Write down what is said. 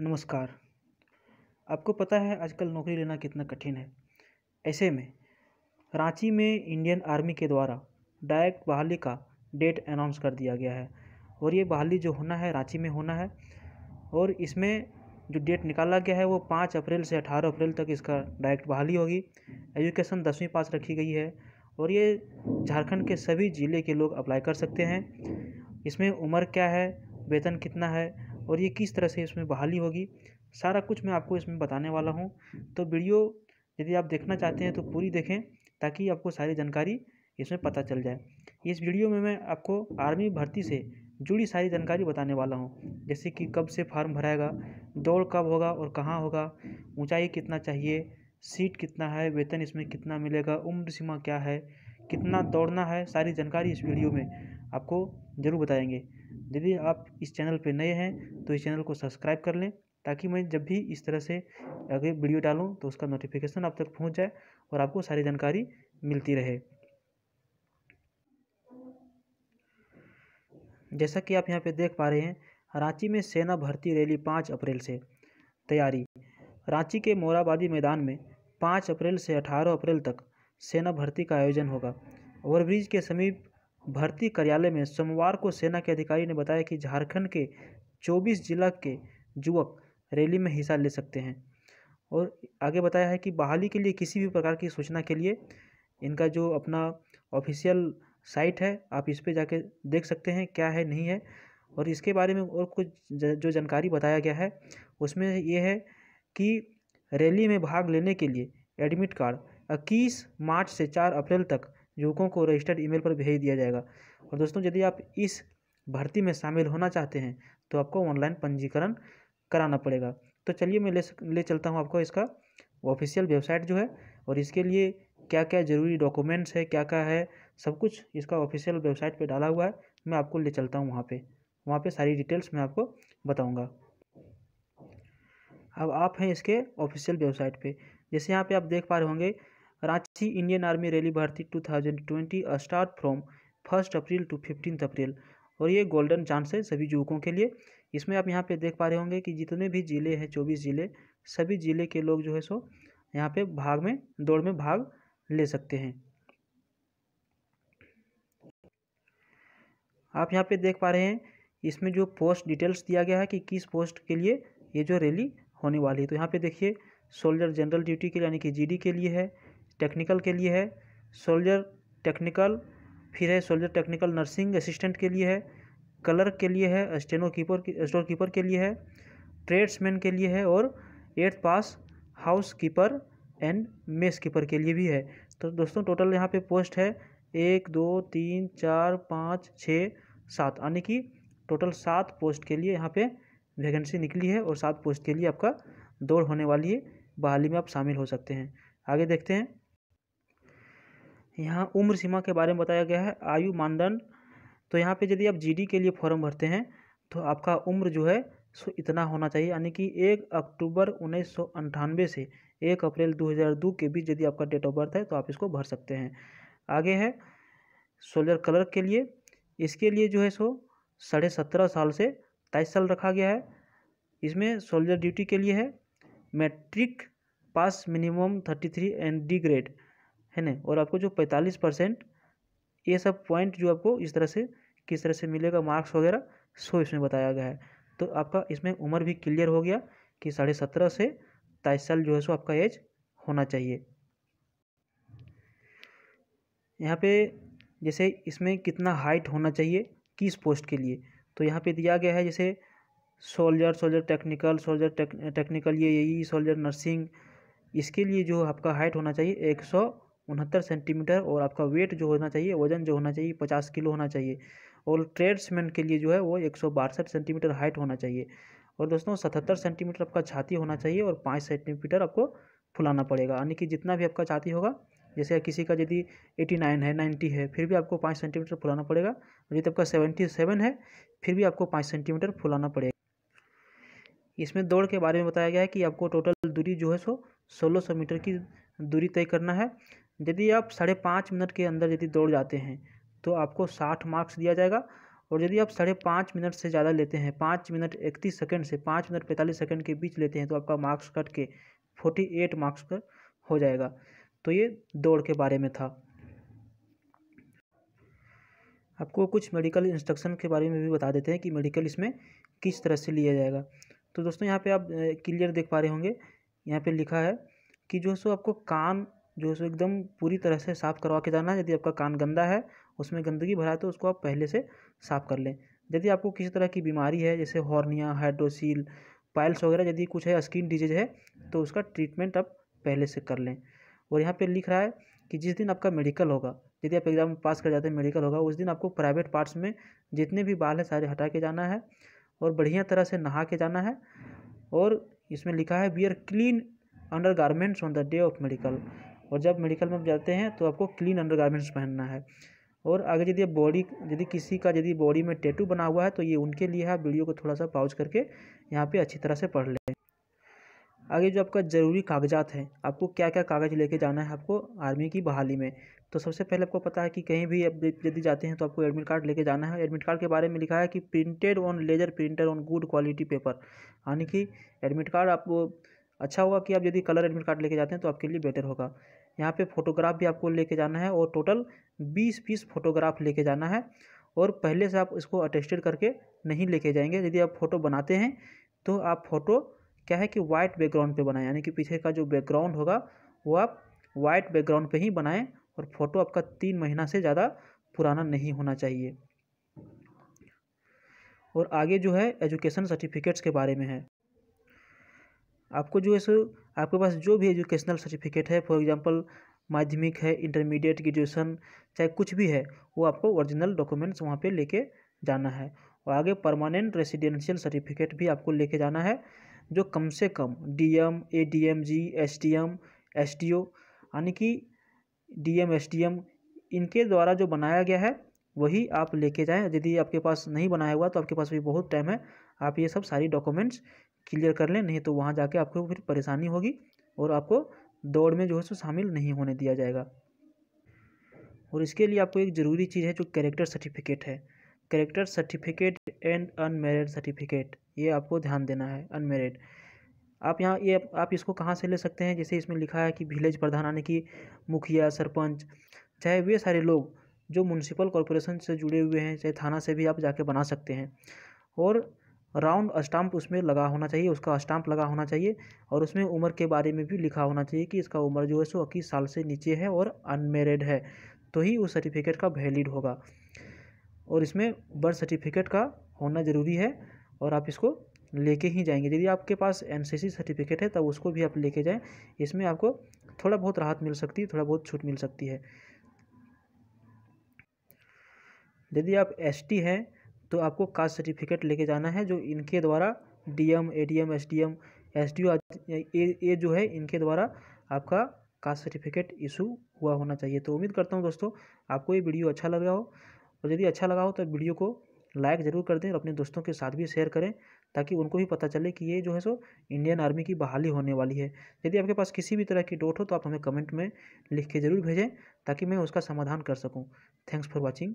नमस्कार आपको पता है आजकल नौकरी लेना कितना कठिन है ऐसे में रांची में इंडियन आर्मी के द्वारा डायरेक्ट बहाली का डेट अनाउंस कर दिया गया है और ये बहाली जो होना है रांची में होना है और इसमें जो डेट निकाला गया है वो पाँच अप्रैल से अठारह अप्रैल तक इसका डायरेक्ट बहाली होगी एजुकेशन दसवीं पास रखी गई है और ये झारखंड के सभी ज़िले के लोग अप्लाई कर सकते हैं इसमें उम्र क्या है वेतन कितना है और ये किस तरह से इसमें बहाली होगी सारा कुछ मैं आपको इसमें बताने वाला हूँ तो वीडियो यदि आप देखना चाहते हैं तो पूरी देखें ताकि आपको सारी जानकारी इसमें पता चल जाए इस वीडियो में मैं आपको आर्मी भर्ती से जुड़ी सारी जानकारी बताने वाला हूँ जैसे कि कब से फार्म भराएगा दौड़ कब होगा और कहाँ होगा ऊंचाई कितना चाहिए सीट कितना है वेतन इसमें कितना मिलेगा उम्र सीमा क्या है कितना दौड़ना है सारी जानकारी इस वीडियो में आपको ज़रूर बताएंगे यदि आप इस चैनल पर नए हैं तो इस चैनल को सब्सक्राइब कर लें ताकि मैं जब भी इस तरह से अगर वीडियो डालूँ तो उसका नोटिफिकेशन आप तक पहुँच जाए और आपको सारी जानकारी मिलती रहे जैसा कि आप यहाँ पर देख पा रहे हैं रांची में सेना भर्ती रैली पाँच अप्रैल से तैयारी रांची के मोराबादी मैदान में पाँच अप्रैल से अठारह अप्रैल तक सेना भर्ती का आयोजन होगा ओवरब्रिज के समीप भर्ती कार्यालय में सोमवार को सेना के अधिकारी ने बताया कि झारखंड के 24 जिला के युवक रैली में हिस्सा ले सकते हैं और आगे बताया है कि बहाली के लिए किसी भी प्रकार की सूचना के लिए इनका जो अपना ऑफिशियल साइट है आप इस पर जाके देख सकते हैं क्या है नहीं है और इसके बारे में और कुछ जो जानकारी बताया गया है उसमें ये है कि रैली में भाग लेने के लिए एडमिट कार्ड इक्कीस मार्च से चार अप्रैल तक युवकों को रजिस्टर्ड ईमेल पर भेज दिया जाएगा और दोस्तों यदि आप इस भर्ती में शामिल होना चाहते हैं तो आपको ऑनलाइन पंजीकरण कराना पड़ेगा तो चलिए मैं ले ले चलता हूँ आपको इसका ऑफिशियल वेबसाइट जो है और इसके लिए क्या क्या ज़रूरी डॉक्यूमेंट्स है क्या क्या है सब कुछ इसका ऑफिशियल वेबसाइट पे डाला हुआ है मैं आपको ले चलता हूँ वहाँ पे वहाँ पे सारी डिटेल्स मैं आपको बताऊँगा अब आप हैं इसके ऑफिशियल वेबसाइट पे जैसे यहाँ पे आप देख पा रहे होंगे रांची इंडियन आर्मी रैली भर्ती 2020 start from first April to fifteen April और ये गोल्डन चांस है सभी युवकों के लिए इसमें आप यहाँ पे देख पा रहे होंगे कि जितने भी ज़िले हैं चौबीस ज़िले सभी ज़िले के लोग जो है सो यहाँ पे भाग में दौड़ में भाग ले सकते हैं आप यहाँ पे देख पा रहे हैं इसमें जो पोस्ट डिटेल्स दिया गया है कि किस पोस्ट के लिए ये जो रैली होने वाली है तो यहाँ पे देखिए सोल्जर जनरल ड्यूटी के लिए यानी कि जीडी के लिए है टेक्निकल के लिए है सोल्जर टेक्निकल फिर है सोल्जर टेक्निकल नर्सिंग असिस्टेंट के लिए है क्लर्क के लिए है स्टेनो कीपर स्टोर कीपर के लिए है ट्रेड्समैन के लिए है और eighth pass house keeper and mess keeper के लिए भी है तो दोस्तों टोटल यहाँ पे पोस्ट है एक दो तीन चार पाँच छः सात यानी कि टोटल सात पोस्ट के लिए यहाँ पे वैकेंसी निकली है और सात पोस्ट के लिए आपका दौड़ होने वाली है बहाली में आप शामिल हो सकते हैं आगे देखते हैं यहाँ उम्र सीमा के बारे में बताया गया है आयु मानदंड तो यहाँ पे यदि आप जीडी के लिए फॉर्म भरते हैं तो आपका उम्र जो है सो इतना होना चाहिए यानी कि एक अक्टूबर उन्नीस से एक अप्रैल 2002 के बीच यदि आपका डेट ऑफ बर्थ है तो आप इसको भर सकते हैं आगे है सोलर कलर के लिए इसके लिए जो है सो साढ़े सत्रह साल से तेईस साल रखा गया है इसमें सोल्जर ड्यूटी के लिए है matric pass minimum thirty three and D grade है ना और आपको जो पैंतालीस परसेंट ये सब पॉइंट जो आपको इस तरह से किस तरह से मिलेगा मार्क्स वगैरह सो इसमें बताया गया है तो आपका इसमें उम्र भी क्लियर हो गया कि साढ़े सत्रह से ताईस साल जो है सो आपका एज होना चाहिए यहाँ पे जैसे इसमें कितना हाइट होना चाहिए किस पोस्ट के लिए तो यहाँ पे दिया गया है जैसे soldier soldier technical soldier technical ये यही सोल्जर नर्सिंग इसके लिए जो आपका हाइट होना चाहिए एक सौ उनहत्तर सेंटीमीटर और आपका वेट जो होना चाहिए वजन जो होना चाहिए पचास किलो होना चाहिए और ट्रेड्समैन के लिए जो है वो एक सेंटीमीटर हाइट होना चाहिए और दोस्तों सतहत्तर सेंटीमीटर आपका छाती होना चाहिए और पाँच सेंटीमीटर आपको फुलाना पड़ेगा यानी कि जितना भी आपका छाती होगा जैसे किसी का यदि एटी नाइन है नाइन्टी है फिर भी आपको पाँच सेंटीमीटर फुलाना पड़ेगा और यदि आपका सेवेंटी सेवन है फिर भी आपको पाँच सेंटीमीटर फुलाना पड़ेगा इसमें दौड़ के बारे में बताया गया है कि आपको टोटल दूरी जो है सो सोलह सौ मीटर की दूरी तय करना है यदि आप साढ़े पाँच मिनट के अंदर यदि दौड़ जाते हैं तो आपको साठ मार्क्स दिया जाएगा और यदि आप साढ़े पाँच मिनट से ज़्यादा लेते हैं पाँच मिनट इकतीस सेकंड से पाँच मिनट पैंतालीस सेकंड के बीच लेते हैं तो आपका मार्क्स कट के फोर्टी एट मार्क्स पर हो जाएगा तो ये दौड़ के बारे में था आपको कुछ मेडिकल इंस्ट्रक्शन के बारे में भी बता देते हैं कि मेडिकल इसमें किस तरह से लिया जाएगा तो दोस्तों यहाँ पे आप क्लियर देख पा रहे होंगे यहाँ पे लिखा है कि जो सो आपको कान जो उसको एकदम पूरी तरह से साफ़ करवा के जाना है यदि आपका कान गंदा है उसमें गंदगी भरा है तो उसको आप पहले से साफ़ कर लें यदि आपको किसी तरह की बीमारी है जैसे हॉर्निया हाइड्रोसील पाइल्स वगैरह यदि कुछ है स्किन डिजीज है तो उसका ट्रीटमेंट आप पहले से कर लें और यहाँ पर लिख रहा है कि जिस दिन आपका मेडिकल होगा यदि आप एग्ज़ाम पास कर जाते हैं मेडिकल होगा उस दिन आपको प्राइवेट पार्ट्स में जितने भी बाल हैं सारे हटा के जाना है और बढ़िया तरह से नहा के जाना है और इसमें लिखा है we are clean under garments on the day of medical और जब मेडिकल में जाते हैं तो आपको क्लीन अंडरगारमेंट्स पहनना है और अगर यदि बॉडी यदि किसी का यदि बॉडी में टैटू बना हुआ है तो ये उनके लिए आप वीडियो को थोड़ा सा पाउच करके यहाँ पे अच्छी तरह से पढ़ लें आगे जो आपका ज़रूरी कागजात है आपको क्या क्या कागज़ लेके जाना है आपको आर्मी की बहाली में तो सबसे पहले आपको पता है कि कहीं भी अब यदि जाते हैं तो आपको एडमिट कार्ड लेके जाना है एडमिट कार्ड के बारे में लिखा है कि printed on laser printer on good quality paper यानी कि एडमिट कार्ड आपको अच्छा होगा कि आप यदि कलर एडमिट कार्ड लेके जाते हैं तो आपके लिए बेटर होगा यहाँ पे फोटोग्राफ भी आपको लेके जाना है और टोटल बीस पीस फोटोग्राफ लेके जाना है और पहले से आप इसको अटेस्टेड करके नहीं लेके जाएंगे यदि आप फ़ोटो बनाते हैं तो आप फ़ोटो क्या है कि वाइट बैकग्राउंड पे बनाएं यानी कि पीछे का जो बैकग्राउंड होगा वो आप वाइट बैकग्राउंड पे ही बनाएं और फ़ोटो आपका तीन महीना से ज़्यादा पुराना नहीं होना चाहिए और आगे जो है एजुकेशन सर्टिफिकेट्स के बारे में है आपको जो है सो आपके पास जो भी एजुकेशनल सर्टिफिकेट है फॉर एग्जांपल माध्यमिक है इंटरमीडिएट ग्रेजुएशन चाहे कुछ भी है वो आपको ओरिजिनल डॉक्यूमेंट्स वहाँ पे लेके जाना है और आगे परमानेंट रेसिडेंशियल सर्टिफिकेट भी आपको लेके जाना है जो कम से कम D M A D M G S D M S D O यानी कि D M S D M इनके द्वारा जो बनाया गया है वही आप लेके जाएं यदि आपके पास नहीं बनाया हुआ तो आपके पास भी बहुत टाइम है आप ये सब सारी डॉक्यूमेंट्स क्लियर कर लें नहीं तो वहाँ जाके आपको फिर परेशानी होगी और आपको दौड़ में जो है सो शामिल नहीं होने दिया जाएगा और इसके लिए आपको एक ज़रूरी चीज़ है जो कैरेक्टर सर्टिफिकेट है character certificate and unmarried certificate ये आपको ध्यान देना है अनमेरिड आप यहाँ ये आप इसको कहाँ से ले सकते हैं जैसे इसमें लिखा है कि विलेज प्रधान यानी कि मुखिया सरपंच चाहे वे सारे लोग जो म्यूनसिपल कॉरपोरेशन से जुड़े हुए हैं चाहे थाना से भी आप जाके बना सकते हैं और राउंड स्टाम्प उसमें लगा होना चाहिए उसका स्टाम्प लगा होना चाहिए और उसमें उम्र के बारे में भी लिखा होना चाहिए कि इसका उम्र जो है सो इक्कीस साल से नीचे है और अनमेरिड है तो ही उस सर्टिफिकेट का वैलिड होगा और इसमें बर्थ सर्टिफिकेट का होना ज़रूरी है और आप इसको लेके ही जाएंगे यदि आपके पास एनसीसी सर्टिफिकेट है तब उसको भी आप लेके जाएं इसमें आपको थोड़ा बहुत राहत मिल सकती है थोड़ा बहुत छूट मिल सकती है यदि आप एसटी हैं तो आपको कास्ट सर्टिफिकेट लेके जाना है जो इनके द्वारा D M A D M S D M S D O ये जो है इनके द्वारा आपका कास्ट सर्टिफिकेट इशू हुआ होना चाहिए तो उम्मीद करता हूँ दोस्तों आपको ये वीडियो अच्छा लगा हो और यदि अच्छा लगा हो तो वीडियो को लाइक ज़रूर कर दें और अपने दोस्तों के साथ भी शेयर करें ताकि उनको भी पता चले कि ये जो है सो इंडियन आर्मी की बहाली होने वाली है यदि आपके पास किसी भी तरह की डोट हो तो आप हमें कमेंट में लिख के ज़रूर भेजें ताकि मैं उसका समाधान कर सकूँ थैंक्स फॉर वॉचिंग